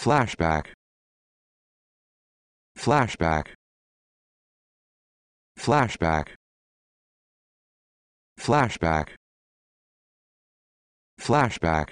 Flashback. Flashback. Flashback. Flashback. Flashback.